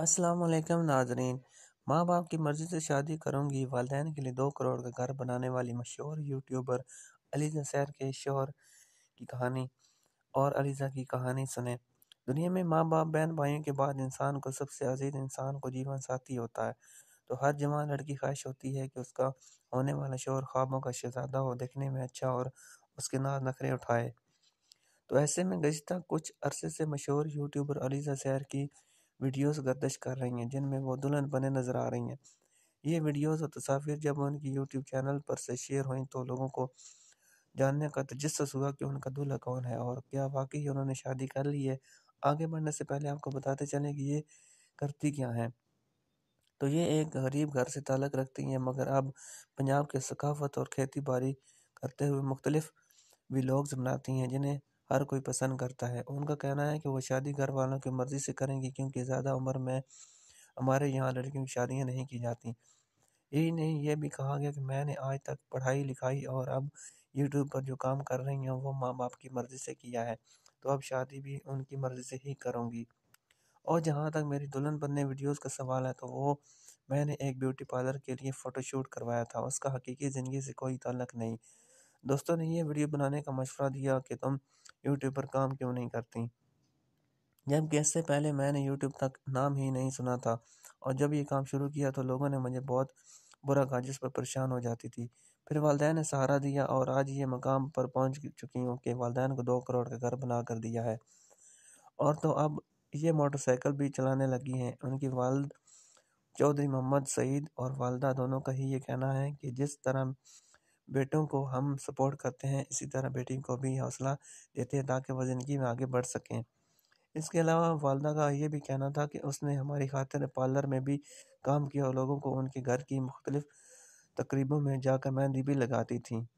असलकम नाजरीन माँ बाप की मर्ज़ी से शादी करूँगी वालदेन के लिए दो करोड़ का घर बनाने वाली मशहूर यूट्यूबर अलीज़ा सैर के शोहर की कहानी और अलीज़ा की कहानी सुने दुनिया में माँ बाप बहन भाइयों के बाद इंसान को सबसे अजीज इंसान को जीवन साथी होता है तो हर जवान लड़की ख्वाहिश होती है कि उसका होने वाला शोर ख्वाबों का शहजादा हो देखने में अच्छा और उसके नाज नखरे उठाए तो ऐसे में गजता कुछ अरसे से मशहूर यूट्यूबर अलीज़ा सैर की वीडियोस गर्दश कर रही हैं जिनमें वो दुल्हन बने नजर आ रही हैं ये वीडियोस और तस्वीर जब उनकी यूट्यूब चैनल पर से शेयर हुई तो लोगों को जानने का तजस्स हुआ कि उनका दूल्हा कौन है और क्या वाकई उन्होंने शादी कर ली है आगे बढ़ने से पहले आपको बताते चलें कि ये करती क्या हैं तो ये एक गरीब घर से ताल्लक रखती हैं मगर अब पंजाब के सकाफत और खेती बाड़ी करते हुए मुख्तलिफ़ व्लाग्स बनाती हैं जिन्हें हर कोई पसंद करता है उनका कहना है कि वो शादी घर वालों की मर्ज़ी से करेंगी क्योंकि ज़्यादा उम्र में हमारे यहाँ लड़कियों की शादियाँ नहीं की जाती यही नहीं यह भी कहा गया कि मैंने आज तक पढ़ाई लिखाई और अब यूट्यूब पर जो काम कर रही हूँ वो माँ बाप की मर्ज़ी से किया है तो अब शादी भी उनकी मर्ज़ी से ही करूँगी और जहाँ तक मेरी दुल्हन बनने वीडियोस का सवाल है तो वो मैंने एक ब्यूटी पार्लर के लिए फ़ोटोशूट करवाया था उसका हकीकी ज़िंदगी से कोई ताल्लक नहीं दोस्तों ने ये वीडियो बनाने का मशवरा दिया कि तुम यूट्यूब पर काम क्यों नहीं करती जबकि इससे पहले मैंने यूट्यूब तक नाम ही नहीं सुना था और जब ये काम शुरू किया तो लोगों ने मुझे बहुत बुरा कहा जिस पर परेशान हो जाती थी फिर वालदेन ने सहारा दिया और आज ये मकाम पर पहुंच चुकी हूँ कि वालदेन को दो करोड़ का घर बना कर दिया है और तो अब ये मोटरसाइकिल भी चलाने लगी हैं उनकी वालद चौधरी मोहम्मद सईद और वालदा दोनों का ही ये कहना है कि जिस तरह बेटों को हम सपोर्ट करते हैं इसी तरह बेटी को भी हौसला देते हैं ताकि वह ज़िंदगी में आगे बढ़ सकें इसके अलावा वालदा का ये भी कहना था कि उसने हमारी खातिर पार्लर में भी काम किया और लोगों को उनके घर की मुख्तलिफ़ तकरीबों में जाकर मेहंदी भी लगाती थी